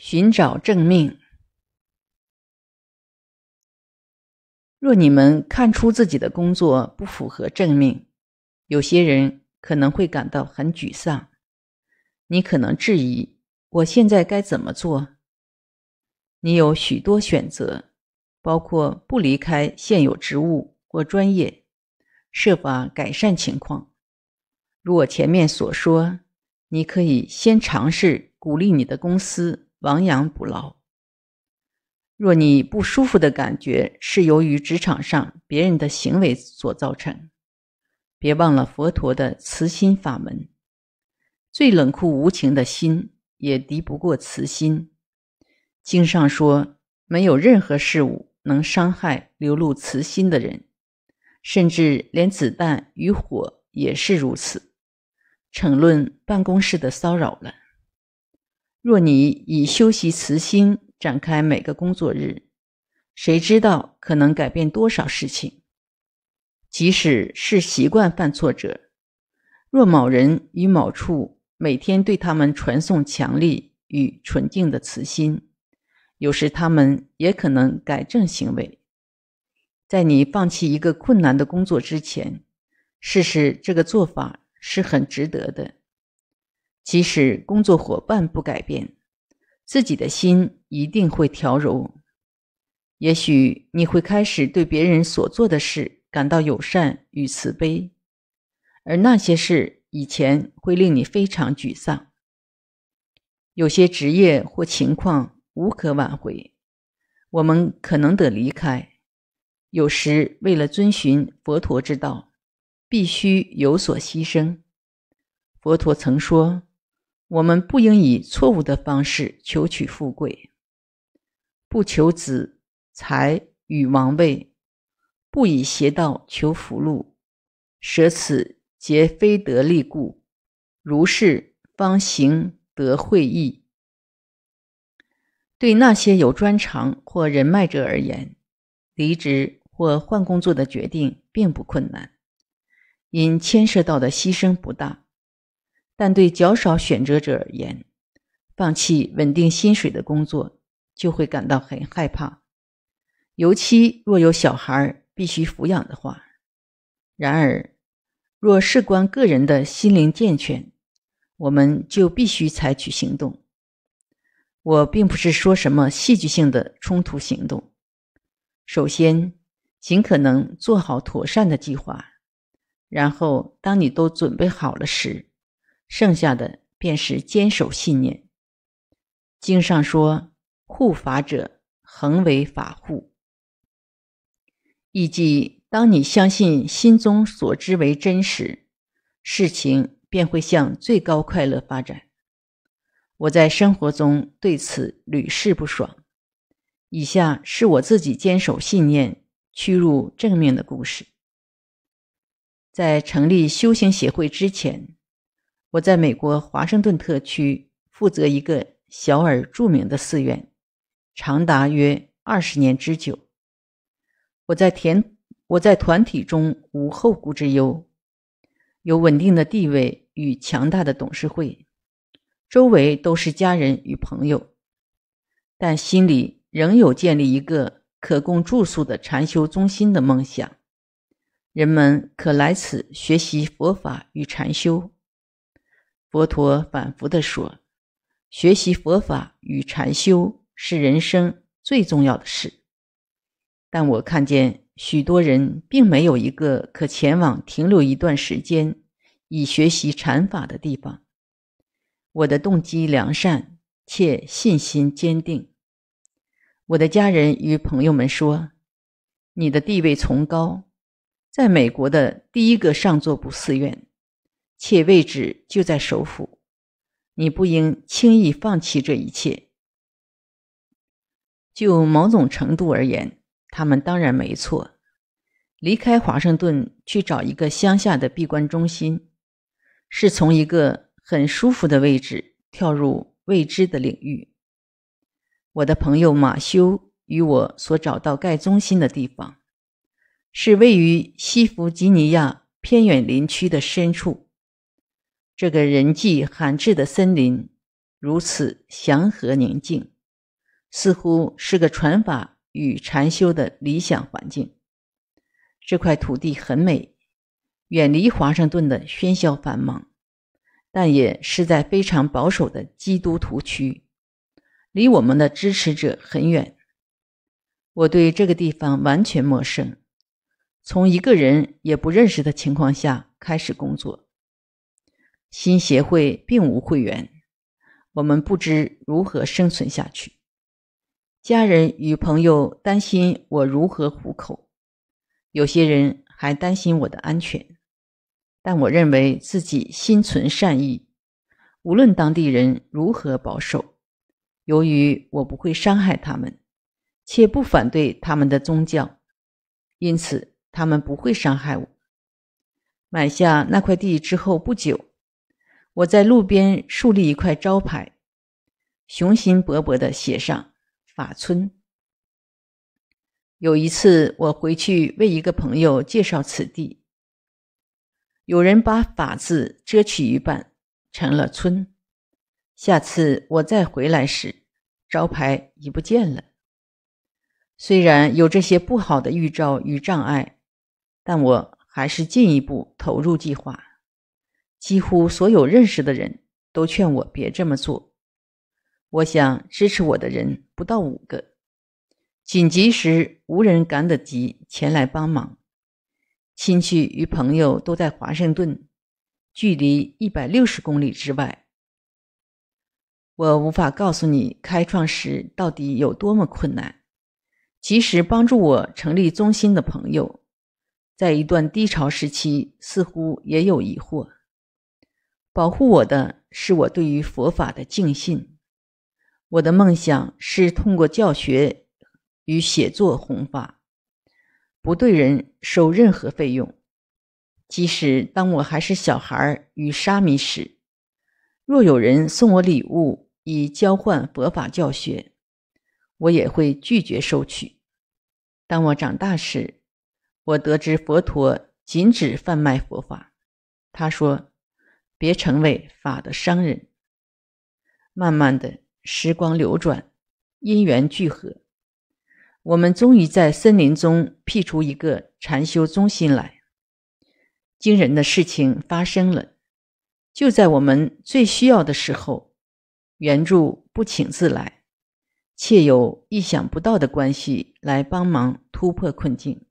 寻找正命。若你们看出自己的工作不符合正命，有些人可能会感到很沮丧。你可能质疑：我现在该怎么做？你有许多选择，包括不离开现有职务或专业，设法改善情况。如我前面所说，你可以先尝试鼓励你的公司。亡羊补牢。若你不舒服的感觉是由于职场上别人的行为所造成，别忘了佛陀的慈心法门。最冷酷无情的心也敌不过慈心。经上说，没有任何事物能伤害流露慈心的人，甚至连子弹与火也是如此。惩论办公室的骚扰了。若你以修习慈心展开每个工作日，谁知道可能改变多少事情？即使是习惯犯错者，若某人与某处每天对他们传送强力与纯净的慈心，有时他们也可能改正行为。在你放弃一个困难的工作之前，试试这个做法是很值得的。即使工作伙伴不改变，自己的心一定会调柔。也许你会开始对别人所做的事感到友善与慈悲，而那些事以前会令你非常沮丧。有些职业或情况无可挽回，我们可能得离开。有时为了遵循佛陀之道，必须有所牺牲。佛陀曾说。我们不应以错误的方式求取富贵，不求子财与王位，不以邪道求福禄，舍此皆非得利故。如是方行得会义。对那些有专长或人脉者而言，离职或换工作的决定并不困难，因牵涉到的牺牲不大。但对较少选择者而言，放弃稳定薪水的工作就会感到很害怕，尤其若有小孩必须抚养的话。然而，若事关个人的心灵健全，我们就必须采取行动。我并不是说什么戏剧性的冲突行动。首先，尽可能做好妥善的计划，然后当你都准备好了时。剩下的便是坚守信念。经上说：“护法者恒为法护。”以及当你相信心中所知为真实，事情便会向最高快乐发展。我在生活中对此屡试不爽。以下是我自己坚守信念、屈辱正面的故事。在成立修行协会之前。我在美国华盛顿特区负责一个小而著名的寺院，长达约二十年之久。我在田我在团体中无后顾之忧，有稳定的地位与强大的董事会，周围都是家人与朋友，但心里仍有建立一个可供住宿的禅修中心的梦想，人们可来此学习佛法与禅修。佛陀反复的说：“学习佛法与禅修是人生最重要的事。”但我看见许多人并没有一个可前往停留一段时间以学习禅法的地方。我的动机良善且信心坚定。我的家人与朋友们说：“你的地位崇高，在美国的第一个上座部寺院。”且位置就在首府，你不应轻易放弃这一切。就某种程度而言，他们当然没错。离开华盛顿去找一个乡下的闭关中心，是从一个很舒服的位置跳入未知的领域。我的朋友马修与我所找到盖中心的地方，是位于西弗吉尼亚偏远林区的深处。这个人迹罕至的森林如此祥和宁静，似乎是个传法与禅修的理想环境。这块土地很美，远离华盛顿的喧嚣繁忙，但也是在非常保守的基督徒区，离我们的支持者很远。我对这个地方完全陌生，从一个人也不认识的情况下开始工作。新协会并无会员，我们不知如何生存下去。家人与朋友担心我如何糊口，有些人还担心我的安全。但我认为自己心存善意，无论当地人如何保守，由于我不会伤害他们，且不反对他们的宗教，因此他们不会伤害我。买下那块地之后不久。我在路边树立一块招牌，雄心勃勃地写上“法村”。有一次，我回去为一个朋友介绍此地，有人把“法”字遮去一半，成了“村”。下次我再回来时，招牌已不见了。虽然有这些不好的预兆与障碍，但我还是进一步投入计划。几乎所有认识的人都劝我别这么做。我想支持我的人不到五个。紧急时无人赶得及前来帮忙，亲戚与朋友都在华盛顿，距离一百六十公里之外。我无法告诉你开创时到底有多么困难。其实帮助我成立中心的朋友，在一段低潮时期似乎也有疑惑。保护我的是我对于佛法的敬信。我的梦想是通过教学与写作弘法，不对人收任何费用。即使当我还是小孩儿与沙弥时，若有人送我礼物以交换佛法教学，我也会拒绝收取。当我长大时，我得知佛陀禁止贩卖佛法。他说。别成为法的商人。慢慢的，时光流转，因缘聚合，我们终于在森林中辟出一个禅修中心来。惊人的事情发生了，就在我们最需要的时候，援助不请自来，且有意想不到的关系来帮忙突破困境。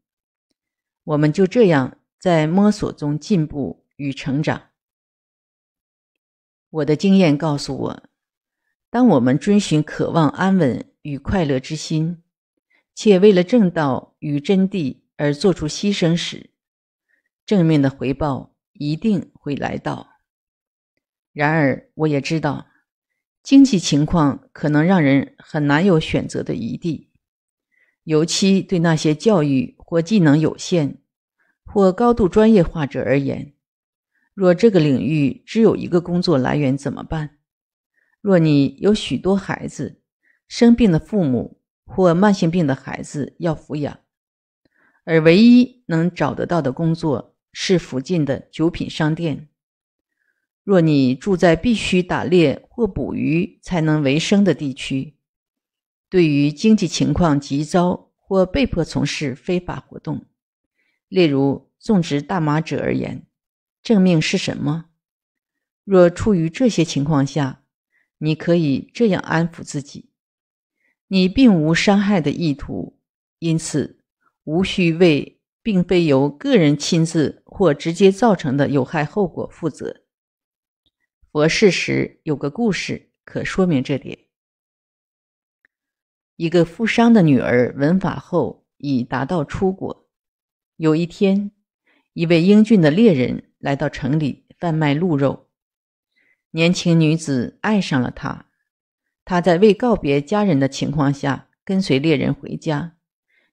我们就这样在摸索中进步与成长。我的经验告诉我，当我们遵循渴望安稳与快乐之心，且为了正道与真谛而做出牺牲时，正面的回报一定会来到。然而，我也知道，经济情况可能让人很难有选择的余地，尤其对那些教育或技能有限或高度专业化者而言。若这个领域只有一个工作来源怎么办？若你有许多孩子、生病的父母或慢性病的孩子要抚养，而唯一能找得到的工作是附近的酒品商店；若你住在必须打猎或捕鱼才能为生的地区，对于经济情况急糟或被迫从事非法活动，例如种植大麻者而言。正命是什么？若处于这些情况下，你可以这样安抚自己：你并无伤害的意图，因此无需为并非由个人亲自或直接造成的有害后果负责。佛事时有个故事可说明这点：一个富商的女儿文法后已达到出国。有一天，一位英俊的猎人。来到城里贩卖鹿肉，年轻女子爱上了他。他在未告别家人的情况下，跟随猎人回家，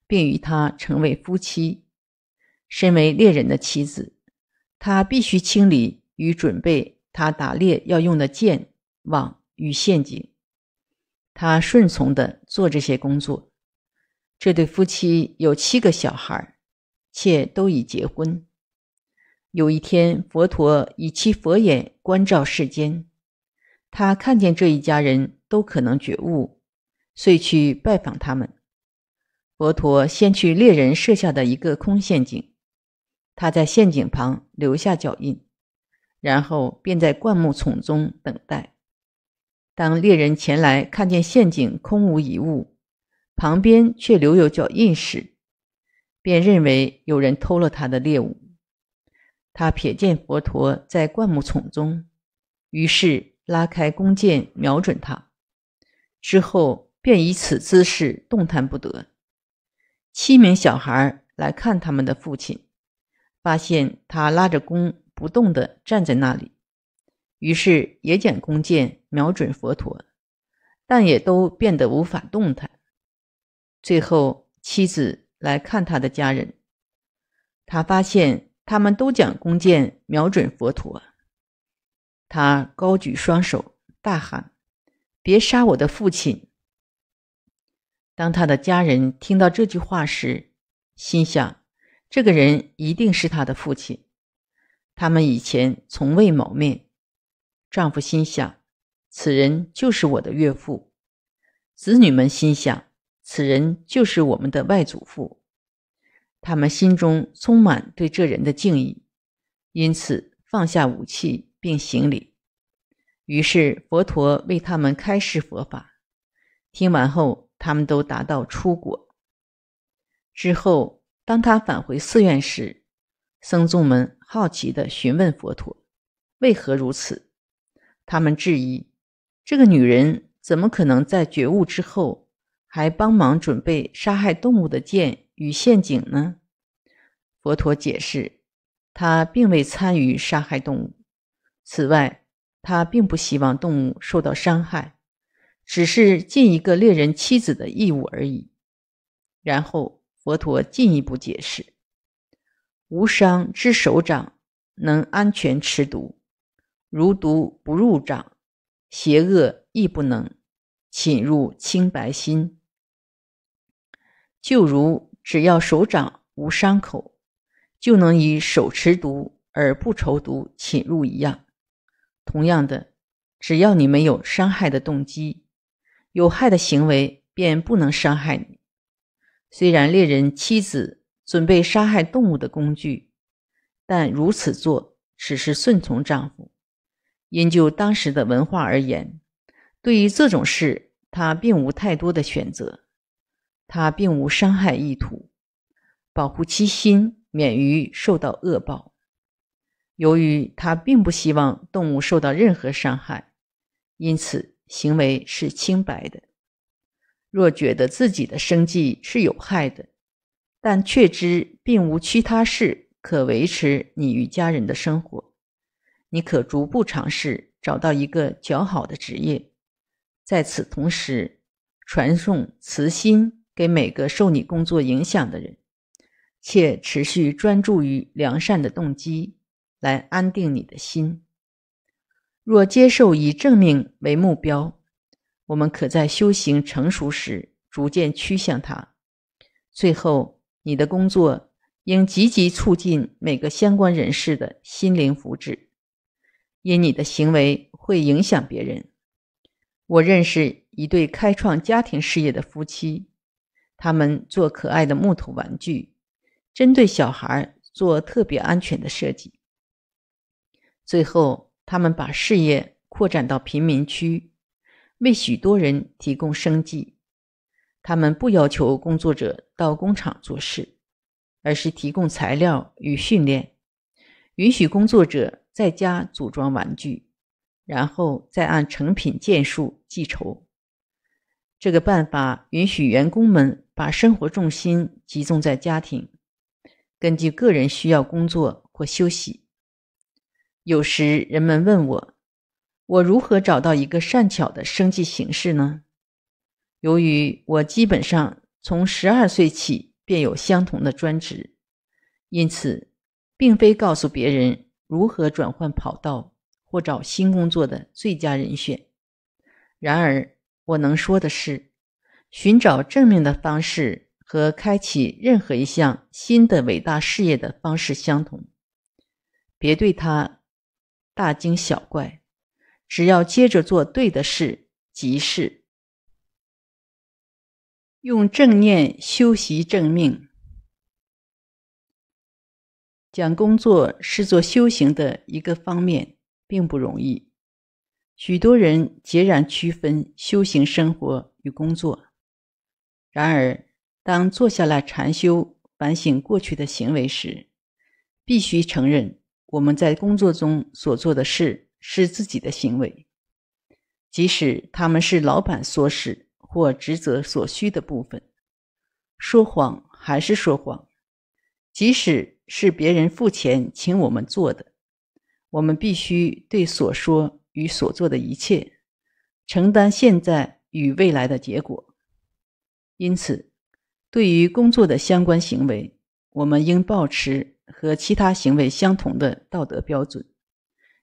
并与他成为夫妻。身为猎人的妻子，她必须清理与准备他打猎要用的箭、网与陷阱。她顺从的做这些工作。这对夫妻有七个小孩，且都已结婚。有一天，佛陀以其佛眼观照世间，他看见这一家人都可能觉悟，遂去拜访他们。佛陀先去猎人设下的一个空陷阱，他在陷阱旁留下脚印，然后便在灌木丛中等待。当猎人前来看见陷阱空无一物，旁边却留有脚印时，便认为有人偷了他的猎物。他瞥见佛陀在灌木丛中，于是拉开弓箭瞄准他，之后便以此姿势动弹不得。七名小孩来看他们的父亲，发现他拉着弓不动地站在那里，于是也捡弓箭瞄准佛陀，但也都变得无法动弹。最后，妻子来看他的家人，他发现。他们都讲弓箭瞄准佛陀，他高举双手大喊：“别杀我的父亲！”当他的家人听到这句话时，心想：“这个人一定是他的父亲。”他们以前从未谋面。丈夫心想：“此人就是我的岳父。”子女们心想：“此人就是我们的外祖父。”他们心中充满对这人的敬意，因此放下武器并行礼。于是佛陀为他们开示佛法。听完后，他们都达到出国。之后，当他返回寺院时，僧众们好奇地询问佛陀：“为何如此？”他们质疑：“这个女人怎么可能在觉悟之后，还帮忙准备杀害动物的剑？”与陷阱呢？佛陀解释，他并未参与杀害动物。此外，他并不希望动物受到伤害，只是尽一个猎人妻子的义务而已。然后，佛陀进一步解释：无伤之手掌，能安全持毒；如毒不入掌，邪恶亦不能侵入清白心。就如。只要手掌无伤口，就能以手持毒而不愁毒侵入一样。同样的，只要你没有伤害的动机，有害的行为便不能伤害你。虽然猎人妻子准备杀害动物的工具，但如此做只是顺从丈夫。因就当时的文化而言，对于这种事，她并无太多的选择。他并无伤害意图，保护其心免于受到恶报。由于他并不希望动物受到任何伤害，因此行为是清白的。若觉得自己的生计是有害的，但却知并无其他事可维持你与家人的生活，你可逐步尝试找到一个较好的职业。在此同时，传送慈心。给每个受你工作影响的人，且持续专注于良善的动机，来安定你的心。若接受以正命为目标，我们可在修行成熟时逐渐趋向它。最后，你的工作应积极促进每个相关人士的心灵福祉，因你的行为会影响别人。我认识一对开创家庭事业的夫妻。他们做可爱的木头玩具，针对小孩做特别安全的设计。最后，他们把事业扩展到贫民区，为许多人提供生计。他们不要求工作者到工厂做事，而是提供材料与训练，允许工作者在家组装玩具，然后再按成品件数计酬。这个办法允许员工们。把生活重心集中在家庭，根据个人需要工作或休息。有时人们问我，我如何找到一个善巧的生计形式呢？由于我基本上从十二岁起便有相同的专职，因此并非告诉别人如何转换跑道或找新工作的最佳人选。然而，我能说的是。寻找正命的方式和开启任何一项新的伟大事业的方式相同。别对它大惊小怪，只要接着做对的事即是。用正念修习正命，将工作视作修行的一个方面，并不容易。许多人截然区分修行生活与工作。然而，当坐下来禅修反省过去的行为时，必须承认我们在工作中所做的事是自己的行为，即使他们是老板所使或职责所需的部分。说谎还是说谎，即使是别人付钱请我们做的，我们必须对所说与所做的一切承担现在与未来的结果。因此，对于工作的相关行为，我们应保持和其他行为相同的道德标准，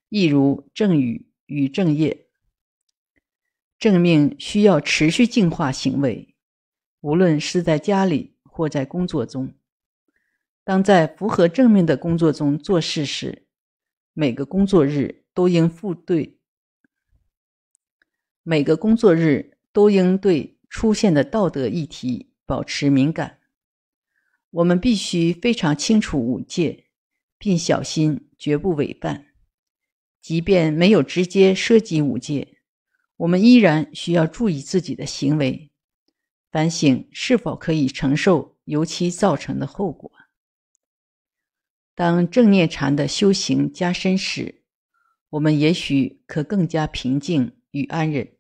例如正语与正业。正命需要持续净化行为，无论是在家里或在工作中。当在符合正命的工作中做事时，每个工作日都应付对，每个工作日都应对。出现的道德议题，保持敏感。我们必须非常清楚五戒，并小心，绝不违犯。即便没有直接涉及五戒，我们依然需要注意自己的行为，反省是否可以承受由其造成的后果。当正念禅的修行加深时，我们也许可更加平静与安忍。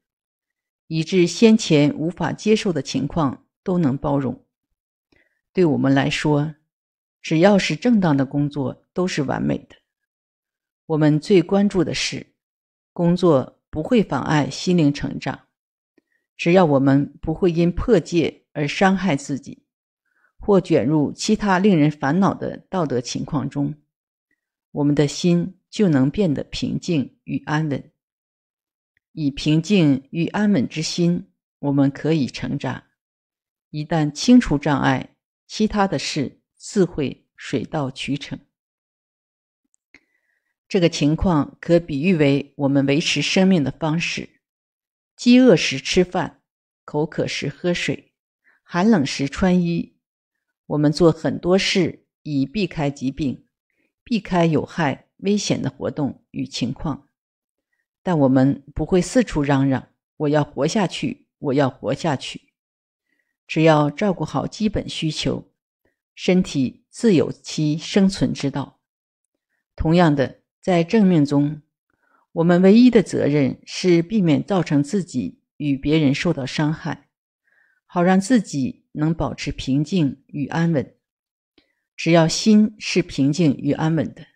以致先前无法接受的情况都能包容。对我们来说，只要是正当的工作都是完美的。我们最关注的是，工作不会妨碍心灵成长。只要我们不会因破戒而伤害自己，或卷入其他令人烦恼的道德情况中，我们的心就能变得平静与安稳。以平静与安稳之心，我们可以成长。一旦清除障碍，其他的事自会水到渠成。这个情况可比喻为我们维持生命的方式：饥饿时吃饭，口渴时喝水，寒冷时穿衣。我们做很多事以避开疾病，避开有害危险的活动与情况。但我们不会四处嚷嚷：“我要活下去，我要活下去。”只要照顾好基本需求，身体自有其生存之道。同样的，在正面中，我们唯一的责任是避免造成自己与别人受到伤害，好让自己能保持平静与安稳。只要心是平静与安稳的。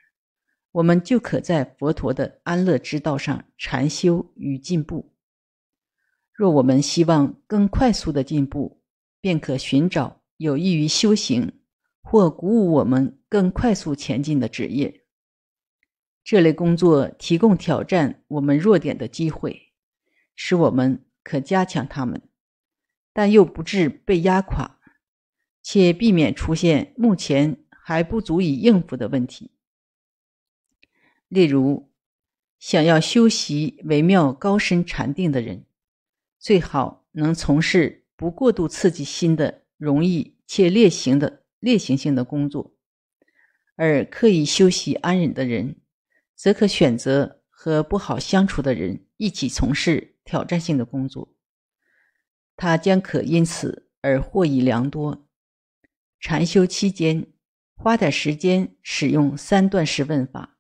我们就可在佛陀的安乐之道上禅修与进步。若我们希望更快速的进步，便可寻找有益于修行或鼓舞我们更快速前进的职业。这类工作提供挑战我们弱点的机会，使我们可加强他们，但又不致被压垮，且避免出现目前还不足以应付的问题。例如，想要修习微妙高深禅定的人，最好能从事不过度刺激心的容易且烈行的烈行性的工作；而刻意修习安忍的人，则可选择和不好相处的人一起从事挑战性的工作，他将可因此而获益良多。禅修期间，花点时间使用三段式问法。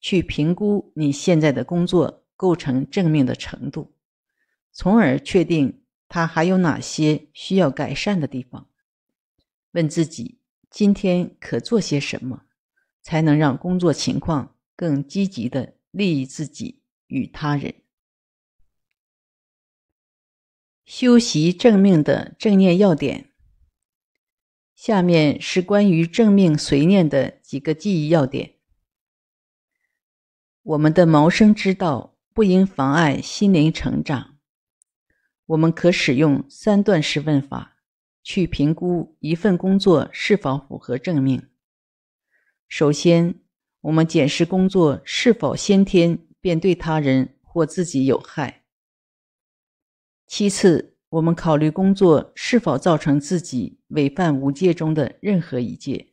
去评估你现在的工作构成正命的程度，从而确定它还有哪些需要改善的地方。问自己：今天可做些什么，才能让工作情况更积极的利益自己与他人？修习正命的正念要点，下面是关于正命随念的几个记忆要点。我们的谋生之道不应妨碍心灵成长。我们可使用三段式问法去评估一份工作是否符合正命。首先，我们检视工作是否先天便对他人或自己有害；其次，我们考虑工作是否造成自己违犯五戒中的任何一戒；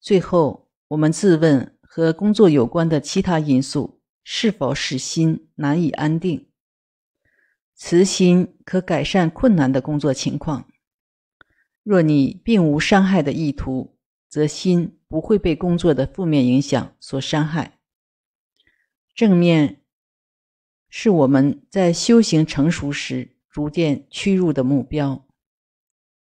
最后，我们自问。和工作有关的其他因素是否使心难以安定？慈心可改善困难的工作情况。若你并无伤害的意图，则心不会被工作的负面影响所伤害。正面是我们在修行成熟时逐渐趋入的目标。